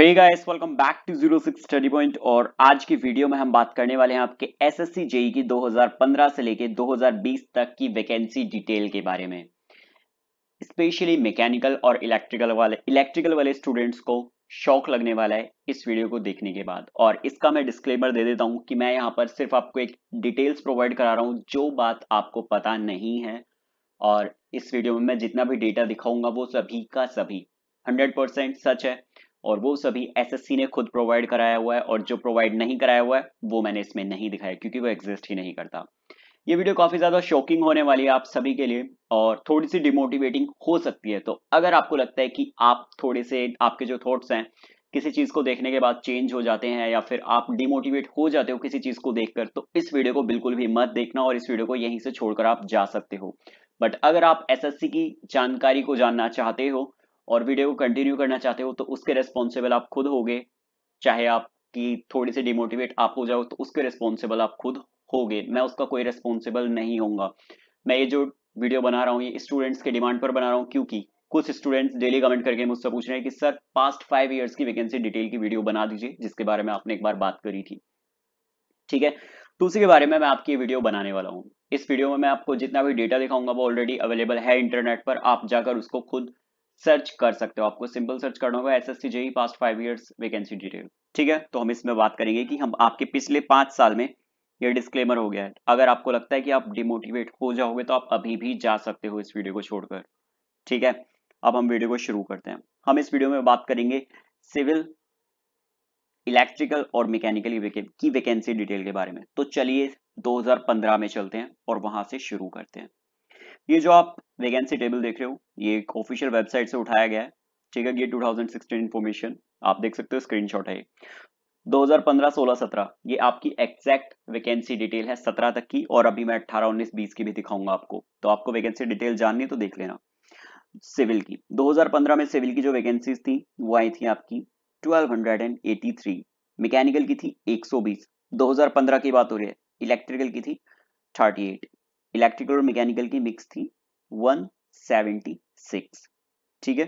guys welcome back to zero six study point और आज की वीडियो में हम बात करने वाले हैं आपके एसएससी जेई e की 2015 से लेके 2020 तक की वैकेंसी डिटेल के बारे में स्पेशली मैकेनिकल और इलेक्ट्रिकल वाले इलेक्ट्रिकल वाले स्टूडेंट्स को शौक लगने वाला है इस वीडियो को देखने के बाद और इसका मैं डिस्क्लेमर दे देता हूँ कि मैं यहाँ पर सिर्फ आपको एक डिटेल्स प्रोवाइड करा रहा हूँ जो बात आपको पता नहीं है और इस वीडियो में मैं जितना भी डेटा दिखाऊंगा वो सभी का सभी 100% सच है और वो सभी एसएससी ने खुद प्रोवाइड कराया हुआ है और जो प्रोवाइड नहीं कराया हुआ है वो मैंने इसमें नहीं दिखाया क्योंकि वो एग्जिस्ट ही नहीं करता ये वीडियो काफी ज्यादा शॉकिंग होने वाली है आप सभी के लिए और थोड़ी सी डिमोटिवेटिंग हो सकती है तो अगर आपको लगता है कि आप थोड़े से आपके जो थॉट्स हैं किसी चीज को देखने के बाद चेंज हो जाते हैं या फिर आप डिमोटिवेट हो जाते हो किसी चीज को देखकर तो इस वीडियो को बिल्कुल भी मत देखना और इस वीडियो को यहीं से छोड़कर आप जा सकते हो बट अगर आप एसएससी की जानकारी को जानना चाहते हो और वीडियो को कंटिन्यू करना चाहते हो तो उसके रेस्पॉन्सिबल आप खुद होगे चाहे आप कि थोड़ी सी डिमोटिवेट आप हो जाओ तो उसके रेस्पॉन्सिबल आप खुद होगे मैं उसका कोई रेस्पॉन्सिबल नहीं होगा मैं ये जो वीडियो बना रहा हूँ ये स्टूडेंट्स के डिमांड पर बना रहा हूँ क्योंकि कुछ स्टूडेंट्स डेली कमेंट करके मुझसे पूछ रहे हैं कि सर पास्ट फाइव ईयर्स की वैकेंसी डिटेल की वीडियो बना दीजिए जिसके बारे में आपने एक बार बात करी थी ठीक है तो उसी के बारे में मैं आपकी वीडियो बनाने वाला हूँ इस वीडियो में मैं आपको जितना भी डेटा दिखाऊंगा वो ऑलरेडी अवेलेबल है इंटरनेट पर आप जाकर उसको खुद सर्च कर सकते हो आपको सिंपल सर्च करना होगा S S C JE past five years vacancy detail ठीक है तो हम इसमें बात करेंगे कि हम आपके पिछले पांच साल में ये डिस्क्लेमर हो गया है अगर आपको लगता है कि आप डिमोटिवेट हो जाओगे तो आप अभी भी जा सकते हो इस वीडियो को छोड़कर ठीक है अब हम वीडियो को शुरू करते हैं हम इस वीडियो में बात करेंगे सिविल इलेक्ट्रिकल और मैकेनिकल की वैकेंसी डिटेल के बारे में तो चलिए 2015 में चलते हैं और वहां से शुरू करते हैं ये जो आप वैकेंसी टेबल देख रहे हो ये एक ऑफिशियल वेबसाइट से उठाया गया है ठीक है ये 2016 इंफॉर्मेशन आप देख सकते हो स्क्रीनशॉट है ये 2015 16 17 ये आपकी एक्जैक्ट वैकेंसी डिटेल है 17 तक की और अभी मैं 18 19 20 की भी दिखाऊंगा आपको तो आपको वैकेंसी डिटेल जाननी है तो देख लेना सिविल की 2015 में सिविल की जो वैकेंसी थी वो आई थी आपकी ट्वेल्व मैकेनिकल की थी एक सौ की बात हो रही है इलेक्ट्रिकल की थी थर्टी इलेक्ट्रिकल और मैकेनिकल की मिक्स थी 176 ठीक है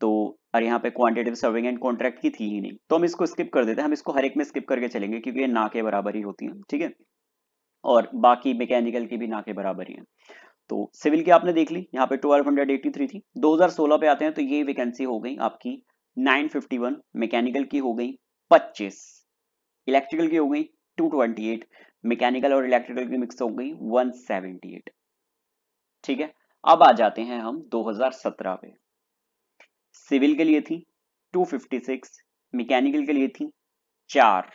तो और यहाँ पे क्वांटिटेटिव सर्विंग एंड कॉन्ट्रैक्ट की थी ही नहीं तो हम इसको स्किप कर देते हैं हम इसको हर एक में स्किप करके चलेंगे क्योंकि ये ना के बराबर ही होती हैं ठीक है और बाकी मैकेनिकल की भी ना के बराबर ही है तो सिविल की आपने देख ली यहाँ पे 1283 थी 2016 पे आते हैं तो ये वैकेंसी हो गई आपकी 951 मैकेनिकल की हो गई 25 इलेक्ट्रिकल की हो गई 228 मैकेनिकल और इलेक्ट्रिकल की मिक्स हो गई 178 ठीक है अब आ जाते हैं हम 2017 पे सिविल के लिए थी 256 मैकेनिकल के लिए थी चार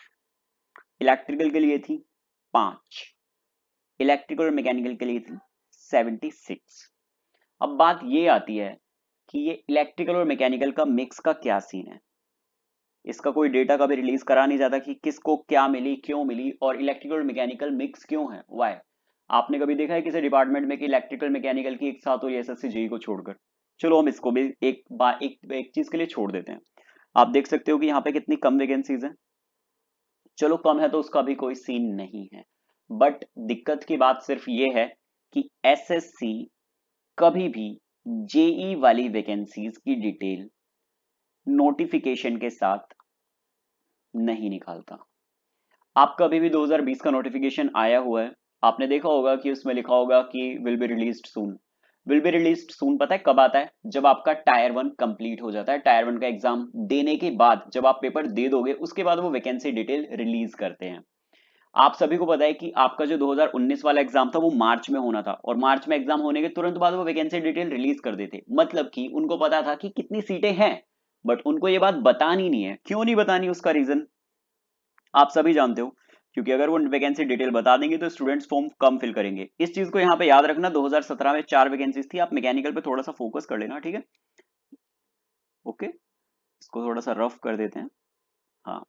इलेक्ट्रिकल के लिए थी पांच इलेक्ट्रिकल और मैकेनिकल के लिए थी 76 अब बात ये आती है कि ये इलेक्ट्रिकल और मैकेनिकल का मिक्स का क्या सीन है इसका कोई डेटा कभी रिलीज करा नहीं जाता कि किसको क्या मिली क्यों मिली और इलेक्ट्रिकल मैकेनिकल मिक्स क्यों है वाई आपने कभी देखा है किसी डिपार्टमेंट में कि इलेक्ट्रिकल मैकेनिकल की एक साथ हो एस एस को छोड़कर चलो हम इसको भी एक बा, एक, एक चीज के लिए छोड़ देते हैं आप देख सकते हो कि यहाँ पे कितनी कम वैकेंसीज है चलो कम है तो उसका भी कोई सीन नहीं है बट दिक्कत की बात सिर्फ ये है कि सी कभी भी जेई e वाली वैकेंसीज की डिटेल नोटिफिकेशन के साथ नहीं निकालता आपका अभी भी 2020 का नोटिफिकेशन आया हुआ है आपने देखा होगा कि उसमें लिखा होगा कि will be release soon will be release soon पता है कब आता है जब आपका टायर वन कंप्लीट हो जाता है टायर वन का एग्जाम देने के बाद जब आप पेपर दे दोगे उसके बाद वो वैकेंसी डिटेल रिलीज करते हैं आप सभी को पता है कि आपका जो 2019 वाला एग्जाम था वो मार्च में होना था और मार्च में एग्जाम होने के तुरंत बाद वो वैकेंसी डिटेल रिलीज कर देते मतलब कि उनको पता था कि कितनी सीटें हैं बट उनको ये बात बतानी नहीं है क्यों नहीं बतानी उसका रीजन आप सभी जानते हो क्योंकि अगर वो वैकेंसी डिटेल बता देंगे तो स्टूडेंट्स फॉर्म कम फिल करेंगे इस चीज को यहाँ पे याद रखना 2017 में चार वैकेंसीज थी आप मैकेनिकल पे थोड़ा सा फोकस कर लेना ठीक है ओके इसको थोड़ा सा रफ कर देते हैं हाँ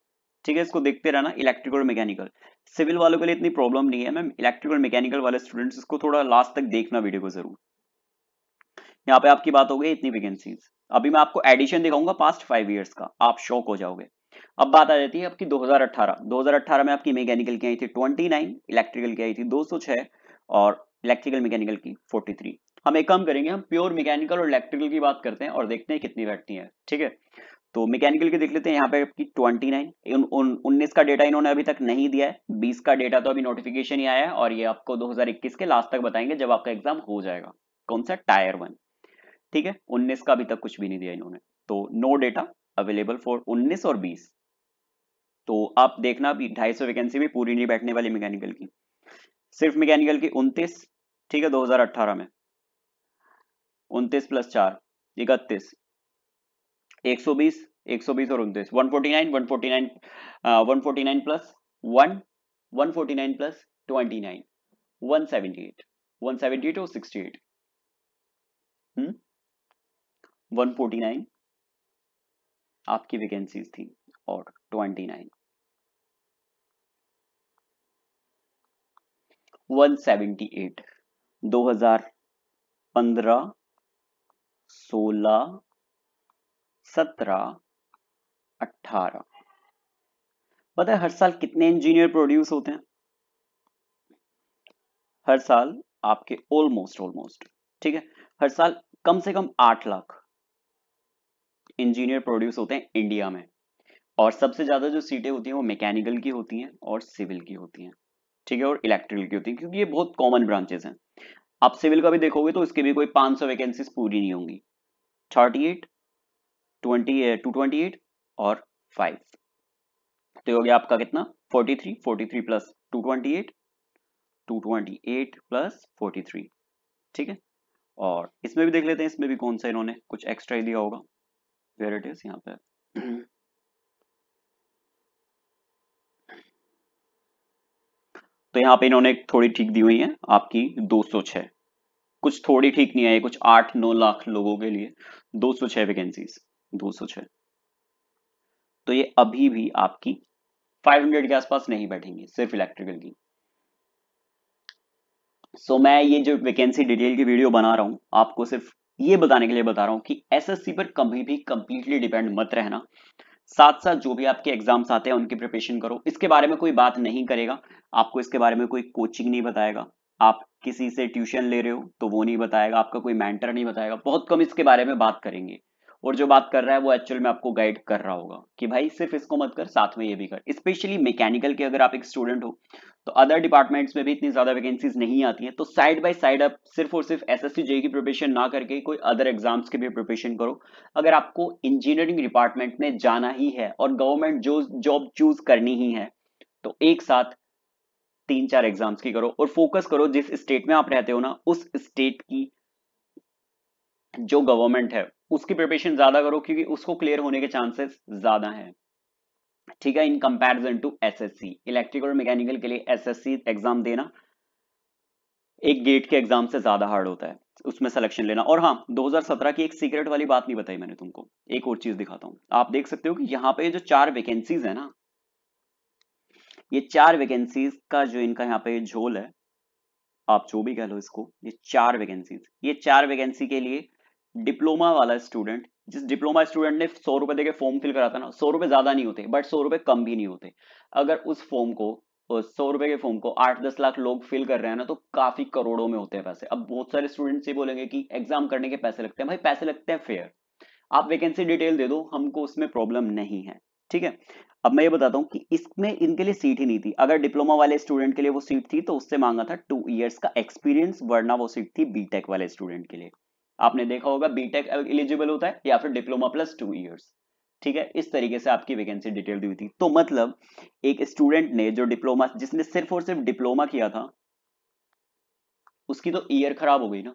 ठीक है इसको देखते रहना इलेक्ट्रिकल और मैकेनिकल सिविल वालों के लिए इतनी प्रॉब्लम नहीं है मैम इलेक्ट्रिकल मैकेनिकल वाले स्टूडेंट्स इसको थोड़ा लास्ट तक देखना वीडियो को जरूर यहाँ पे आपकी बात हो गई इतनी वैकेंसीज अभी मैं आपको एडिशन दिखाऊंगा पास्ट फाइव ईयर्स का आप शौक हो जाओगे अब बात आ जाती है आपकी 2018 2018 में आपकी मैकेनिकल की आई थी 29 इलेक्ट्रिकल की आई थी 206 और इलेक्ट्रिकल मैकेनिकल की 43 हम एक काम करेंगे हम प्योर मैकेनिकल और इलेक्ट्रिकल की बात करते हैं और देखते हैं कितनी बैठती है ठीक है तो मैकेनिकल की देख लेते हैं यहाँ पे आपकी 29 उन, उन, उन्नीस का डेटा इन्होंने अभी तक नहीं दिया है 20 का डेटा तो अभी नोटिफिकेशन ही आया है और ये आपको 2021 के लास्ट तक बताएंगे जब आपका एग्जाम हो जाएगा कौन सा टायर वन ठीक है उन्नीस का अभी तक कुछ भी नहीं दिया इन्होंने तो नो डेटा अवेलेबल फॉर 19 और 20 तो आप देखना अभी 250 वैकेंसी भी पूरी नहीं बैठने वाली मैकेनिकल की सिर्फ मैकेनिकल की 29 ठीक है 2018 में 29 प्लस चार इकतीस 120 120 और उनतीस 149 149 फोर्टी नाइन प्लस 1 149 प्लस 29 178 178 और 68 हम्म 149 आपकी वैकेंसीज थी और 29 178 2015 16 17 18 पता है हर साल कितने इंजीनियर प्रोड्यूस होते हैं हर साल आपके ऑलमोस्ट ऑलमोस्ट ठीक है हर साल कम से कम आठ लाख इंजीनियर प्रोड्यूस होते हैं इंडिया में और सबसे ज़्यादा जो सीटें होती हैं वो मैकेनिकल की होती हैं और सिविल की होती हैं ठीक है और इलेक्ट्रिकल की होती है क्योंकि ये बहुत कॉमन ब्रांचेस हैं आप सिविल का भी देखोगे तो इसके भी कोई 500 वैकेंसीज पूरी नहीं होंगी 38, 20, 228 और 5 तो हो गया आपका कितना 43, 43 प्लस 228, 228 प्लस 43 ठीक है और इसमें भी देख लेते हैं इसमें भी कौन सा इन्होंने कुछ एक्स्ट्रा ही दिया होगा वेयर इट इज यहाँ पे तो यहाँ पे इन्होंने थोड़ी ठीक दी हुई है आपकी 206 कुछ थोड़ी ठीक नहीं आई कुछ 8-9 लाख लोगों के लिए 206 वैकेंसीज 206 तो ये अभी भी आपकी 500 के आसपास नहीं बैठेंगे सिर्फ इलेक्ट्रिकल की सो so, मैं ये जो वैकेंसी डिटेल की वीडियो बना रहा हूं आपको सिर्फ ये बताने के लिए बता रहा हूं कि एसएससी पर कभी भी कंप्लीटली डिपेंड मत रहना साथ साथ जो भी आपके एग्जाम्स आते हैं उनकी प्रिपरेशन करो इसके बारे में कोई बात नहीं करेगा आपको इसके बारे में कोई कोचिंग नहीं बताएगा आप किसी से ट्यूशन ले रहे हो तो वो नहीं बताएगा आपका कोई मेंटर नहीं बताएगा बहुत कम इसके बारे में बात करेंगे और जो बात कर रहा है वो एक्चुअल में आपको गाइड कर रहा होगा कि भाई सिर्फ इसको मत कर साथ में ये भी कर स्पेशली मैकेनिकल के अगर आप एक स्टूडेंट हो तो अदर डिपार्टमेंट्स में भी इतनी ज़्यादा वैकेंसीज नहीं आती हैं तो साइड बाय साइड आप सिर्फ और सिर्फ एस एस की प्रिपरेशन ना करके कोई अदर एग्जाम्स की भी प्रिपरेशन करो अगर आपको इंजीनियरिंग डिपार्टमेंट में जाना ही है और गवर्नमेंट जो जॉब चूज करनी ही है तो एक साथ तीन चार एग्जाम्स की करो और फोकस करो जिस स्टेट में आप रहते हो ना उस स्टेट की जो गवर्नमेंट है उसकी प्रिपरेशन ज्यादा करो क्योंकि उसको क्लियर होने के चांसेस ज्यादा हैं ठीक है in comparison to SSC electrical और मैकेनिकल के लिए एसएससी एग्जाम देना एक गेट के एग्जाम से ज्यादा हार्ड होता है उसमें सिलेक्शन लेना और हाँ 2017 की एक सीक्रेट वाली बात नहीं बताई मैंने तुमको एक और चीज दिखाता हूं आप देख सकते हो कि यहाँ पे जो चार वैकेंसीज है ना ये चार वैकेंसीज का जो इनका यहाँ पे झोल है आप जो भी कह लो इसको ये चार वैकेंसीज ये चार वैकेंसी के लिए डिप्लोमा वाला स्टूडेंट जिस डिप्लोमा स्टूडेंट ने सौ रुपए देकर फॉर्म फिल करा था ना सौ रुपए ज्यादा नहीं होते बट सौ रुपए कम भी नहीं होते अगर उस फॉर्म को सौ रुपए के फॉर्म को आठ दस लाख लोग फिल कर रहे हैं ना तो काफी करोड़ों में होते हैं पैसे अब बहुत सारे स्टूडेंट ये बोलेंगे कि एग्जाम करने के पैसे लगते हैं भाई पैसे लगते हैं फेयर आप वैकेंसी डिटेल दे दो हमको उसमें प्रॉब्लम नहीं है ठीक है अब मैं ये बताता हूँ कि इसमें इनके लिए सीट ही नहीं थी अगर डिप्लोमा वाले स्टूडेंट के लिए वो सीट थी तो उससे मांगा था टू ईयर्स का एक्सपीरियंस वरना वो सीट थी बीटेक वाले स्टूडेंट के लिए आपने देखा होगा बीटेक एलिजिबल होता है या फिर डिप्लोमा प्लस टू ईयर्स ठीक है इस तरीके से आपकी वैकेंसी डिटेल दी थी तो मतलब एक स्टूडेंट ने जो डिप्लोमा जिसने सिर्फ और सिर्फ डिप्लोमा किया था उसकी तो ईयर खराब हो गई ना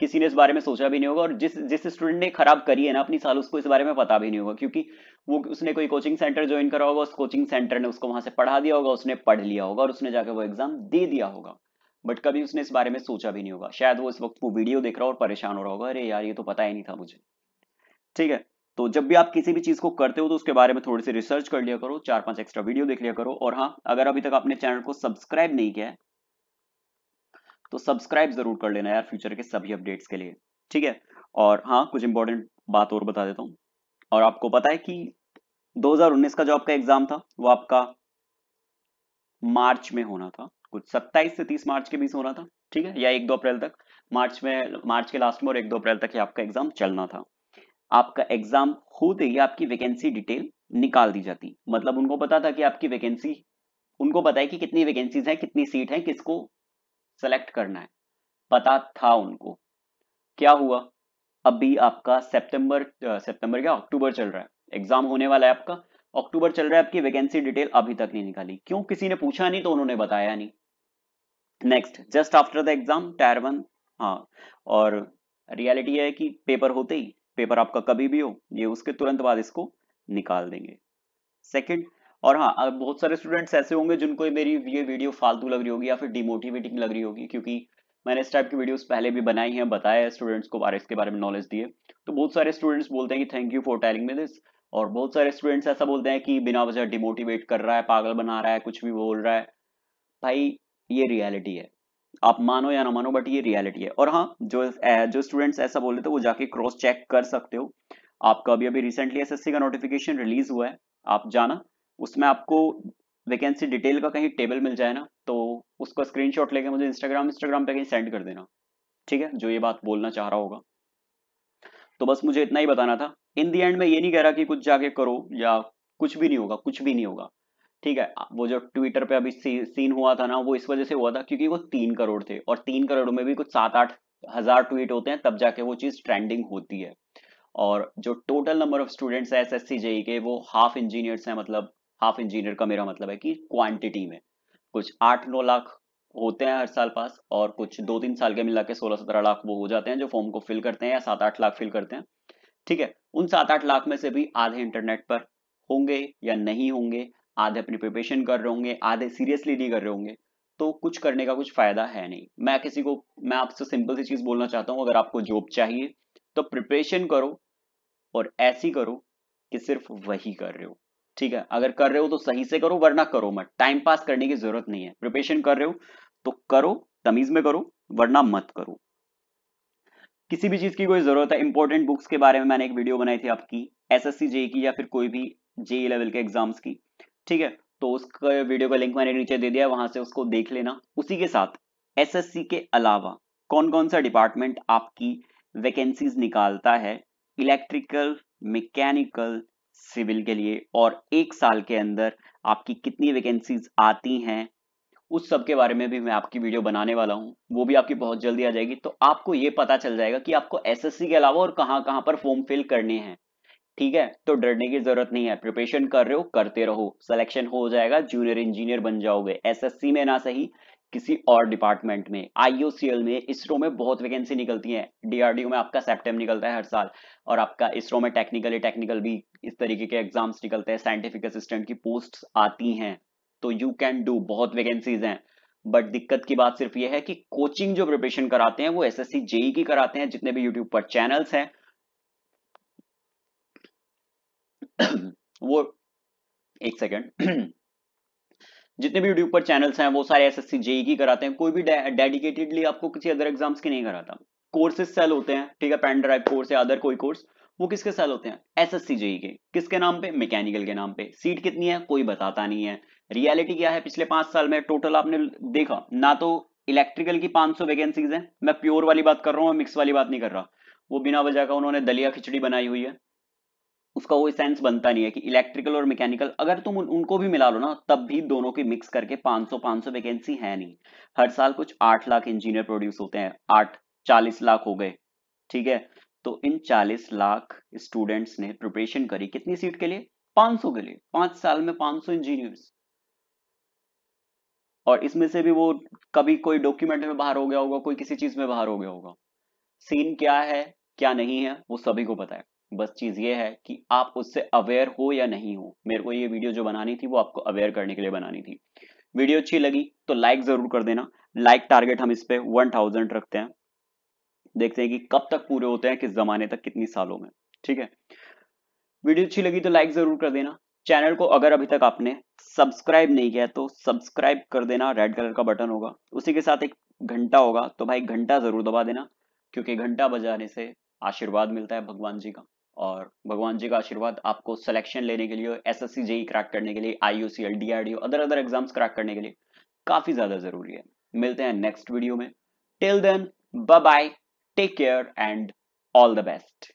किसी ने इस बारे में सोचा भी नहीं होगा और जिस जिस स्टूडेंट ने खराब करी है ना अपनी साल उसको इस बारे में पता भी नहीं होगा क्योंकि वो उसने कोई कोचिंग सेंटर ज्वाइन करा होगा उस कोचिंग सेंटर ने उसको वहां से पढ़ा दिया होगा उसने पढ़ लिया होगा और उसने जाकर वो एग्जाम दे दिया होगा बट कभी उसने इस बारे में सोचा भी नहीं होगा शायद वो इस वक्त वो वीडियो देख रहा हो और परेशान हो रहा होगा अरे यार ये तो पता ही नहीं था मुझे ठीक है तो जब भी आप किसी भी चीज़ को करते हो तो उसके बारे में थोड़ी सी रिसर्च कर लिया करो चार पांच एक्स्ट्रा वीडियो देख लिया करो और हाँ अगर अभी तक आपने चैनल को सब्सक्राइब नहीं किया है तो सब्सक्राइब जरूर कर लेना यार फ्यूचर के सभी अपडेट्स के लिए ठीक है और हाँ कुछ इंपॉर्टेंट बात और बता देता हूँ और आपको पता है कि 2019 का जो आपका एग्जाम था वो आपका मार्च में होना था कुछ 27 से 30 मार्च के बीच होना था ठीक है या एक दो अप्रैल तक मार्च में मार्च के लास्ट में और एक दो अप्रैल तक ही आपका एग्जाम चलना था आपका एग्जाम होते ही आपकी वैकेंसी डिटेल निकाल दी जाती मतलब उनको पता था कि आपकी वैकेंसी उनको पता है कि कितनी वैकेंसीज हैं कितनी सीट है किसको सेलेक्ट करना है पता था उनको क्या हुआ अभी आपका सितंबर सितंबर क्या अक्टूबर चल रहा है एग्जाम होने वाला है आपका अक्टूबर चल रहा है आपकी वैकेंसी डिटेल अभी तक नहीं निकाली क्यों किसी ने पूछा नहीं तो उन्होंने बताया नहीं next just after the exam tier one हाँ और रियलिटी है कि पेपर होते ही पेपर आपका कभी भी हो ये उसके तुरंत बाद इसको निकाल देंगे सेकंड और हाँ अब बहुत सारे स्टूडेंट्स ऐसे होंगे जिनको मेरी ये वीडियो फालतू लग रही होगी या फिर डिमोटिवेटिंग लग रही होगी क्योंकि मैंने इस टाइप की वीडियोस पहले भी बनाई हैं बताया है स्टूडेंट्स को बारे इसके बारे में नॉलेज दिए तो बहुत सारे स्टूडेंट्स बोलते हैं कि thank you for telling me this और बहुत सारे स्टूडेंट्स ऐसा बोलते हैं कि बिना वजह डिमोटिवेट कर रहा है पागल बना रहा है कुछ भी बोल रहा है भाई ये रियलिटी है आप मानो या ना मानो बट ये रियलिटी है और हाँ जो जो स्टूडेंट्स ऐसा बोल रहे थे वो जाके क्रॉस चेक कर सकते हो आपका अभी अभी रिसेंटली एस का नोटिफिकेशन रिलीज हुआ है आप जाना उसमें आपको वैकेंसी डिटेल का कहीं टेबल मिल जाए ना तो उसका स्क्रीनशॉट लेके मुझे इंस्टाग्राम इंस्टाग्राम पे कहीं सेंड कर देना ठीक है जो ये बात बोलना चाह रहा होगा तो बस मुझे इतना ही बताना था इन दी एंड में ये नहीं कह रहा कि कुछ जाके करो या कुछ भी नहीं होगा कुछ भी नहीं होगा ठीक है वो जो ट्विटर पे अभी सी, सीन हुआ था ना वो इस वजह से हुआ था क्योंकि वो तीन करोड़ थे और तीन करोड़ में भी कुछ सात आठ हजार ट्वीट होते हैं तब जाके वो चीज ट्रेंडिंग होती है और जो टोटल नंबर ऑफ स्टूडेंट्स है एस एस के वो हाफ इंजीनियर्स हैं मतलब हाफ इंजीनियर का मेरा मतलब है कि क्वांटिटी में कुछ आठ नौ लाख होते हैं हर साल पास और कुछ दो तीन साल के मिला के सोलह सत्रह लाख वो हो जाते हैं जो फॉर्म को फिल करते हैं या सात आठ लाख फिल करते हैं ठीक है उन सात आठ लाख में से भी आधे इंटरनेट पर होंगे या नहीं होंगे आधे अपनी प्रिपरेशन कर रहे होंगे आधे सीरियसली नहीं कर रहे होंगे तो कुछ करने का कुछ फायदा है नहीं मैं किसी को मैं आपसे सिंपल सी चीज बोलना चाहता हूं अगर आपको जॉब चाहिए तो प्रिपरेशन करो और ऐसी करो कि सिर्फ वही कर रहे हो ठीक है अगर कर रहे हो तो सही से करो वरना करो मत टाइम पास करने की जरूरत नहीं है प्रिपरेशन कर रहे हो तो करो तमीज में करो वरना मत करो किसी भी चीज़ की कोई ज़रूरत है इंपॉर्टेंट बुक्स के बारे में मैंने एक वीडियो बनाई थी आपकी एस एस की या फिर कोई भी जेई लेवल के एग्जाम्स की ठीक है तो उसका वीडियो का लिंक मैंने नीचे दे दिया वहां से उसको देख लेना उसी के साथ एस के अलावा कौन कौन सा डिपार्टमेंट आपकी वैकेंसीज निकालता है इलेक्ट्रिकल मैकेनिकल सिविल के लिए और एक साल के अंदर आपकी कितनी वैकेंसीज आती हैं उस सब के बारे में भी मैं आपकी वीडियो बनाने वाला हूँ वो भी आपकी बहुत जल्दी आ जाएगी तो आपको ये पता चल जाएगा कि आपको एसएससी के अलावा और कहाँ कहाँ पर फॉर्म फिल करने हैं ठीक है तो डरने की जरूरत नहीं है प्रिपरेशन कर रहे हो करते रहो सिलेक्शन हो जाएगा जूनियर इंजीनियर बन जाओगे एसएससी में ना सही किसी और डिपार्टमेंट में आईओसीएल में इसरो में बहुत वैकेंसी निकलती है डीआरडीओ में आपका सेप्टेम निकलता है हर साल और आपका इसरो में टेक्निकल टेक्निकल भी इस तरीके के एग्जाम्स निकलते हैं साइंटिफिक असिस्टेंट की पोस्ट आती हैं तो यू कैन डू बहुत वैकेंसीज हैं बट दिक्कत की बात सिर्फ ये है कि कोचिंग जो प्रिपरेशन कराते हैं वो एस जेई e की कराते हैं जितने भी यूट्यूब पर चैनल्स हैं वो एक सेकेंड जितने भी यूट्यूब पर चैनल्स हैं वो सारे एस सी जेई की कराते हैं कोई भी डेडिकेटेडली आपको किसी अदर एग्जाम्स की नहीं कराता कोर्सेज सेल होते हैं ठीक है पेन ड्राइव कोर्स या अदर कोई कोर्स वो किसके सेल होते हैं एस सी जेई के किसके नाम पे मैकेनिकल के नाम पे सीट कितनी है कोई बताता नहीं है रियलिटी क्या है पिछले पांच साल में टोटल आपने देखा ना तो इलेक्ट्रिकल की 500 वैकेंसीज है मैं प्योर वाली बात कर रहा हूँ मिक्स वाली बात नहीं कर रहा वो बिना वजह का उन्होंने दलिया खिचड़ी बनाई हुई है उसका वो सेंस बनता नहीं है कि इलेक्ट्रिकल और मैकेनिकल अगर तुम उन, उनको भी मिला लो ना तब भी दोनों की मिक्स करके 500 500 वैकेंसी है नहीं हर साल कुछ 8 लाख इंजीनियर प्रोड्यूस होते हैं 8 40 लाख हो गए ठीक है तो इन 40 लाख स्टूडेंट्स ने प्रिपरेशन करी कितनी सीट के लिए 500 के लिए पांच साल में पांच इंजीनियर्स और इसमें से भी वो कभी कोई डॉक्यूमेंट में बाहर हो गया होगा कोई किसी चीज में बाहर हो गया होगा सीन क्या है क्या नहीं है वो सभी को पता है बस चीज ये है कि आप उससे अवेयर हो या नहीं हो मेरे को ये वीडियो जो बनानी थी वो आपको अवेयर करने के लिए बनानी थी वीडियो अच्छी लगी तो लाइक जरूर कर देना लाइक टारगेट हम इस पे वन थाउजेंड रखते हैं देखते हैं कि कब तक पूरे होते हैं किस जमाने तक कितनी सालों में ठीक है वीडियो अच्छी लगी तो लाइक जरूर कर देना चैनल को अगर अभी तक आपने सब्सक्राइब नहीं किया तो सब्सक्राइब कर देना रेड कलर का बटन होगा उसी के साथ एक घंटा होगा तो भाई घंटा जरूर दबा देना क्योंकि घंटा बजाने से आशीर्वाद मिलता है भगवान जी का और भगवान जी का आशीर्वाद आपको सिलेक्शन लेने के लिए एस एस जेई क्रैक करने के लिए I C L D R D other other exams crack करने के लिए काफी ज्यादा जरूरी है मिलते हैं नेक्स्ट वीडियो में till then bye take care and all the best